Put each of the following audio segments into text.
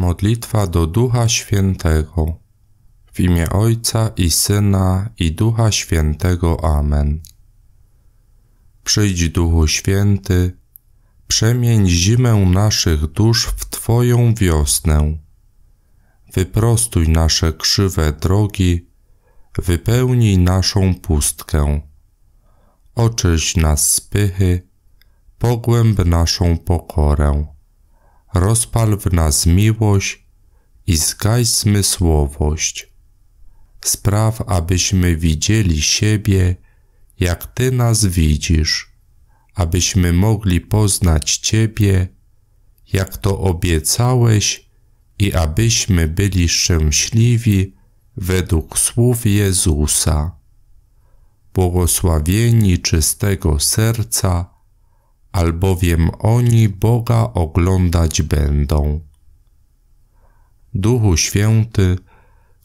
Modlitwa do Ducha Świętego. W imię Ojca i Syna i Ducha Świętego. Amen. Przyjdź Duchu Święty, przemień zimę naszych dusz w Twoją wiosnę. Wyprostuj nasze krzywe drogi, wypełnij naszą pustkę. Oczyść nas z pychy, pogłęb naszą pokorę rozpal w nas miłość i zgaś zmysłowość. Spraw, abyśmy widzieli siebie, jak Ty nas widzisz, abyśmy mogli poznać Ciebie, jak to obiecałeś i abyśmy byli szczęśliwi według słów Jezusa. Błogosławieni czystego serca, albowiem oni Boga oglądać będą. Duchu Święty,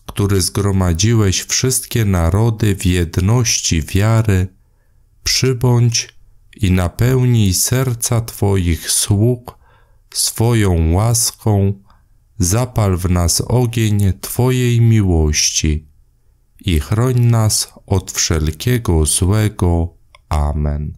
który zgromadziłeś wszystkie narody w jedności wiary, przybądź i napełnij serca Twoich sług swoją łaską, zapal w nas ogień Twojej miłości i chroń nas od wszelkiego złego. Amen.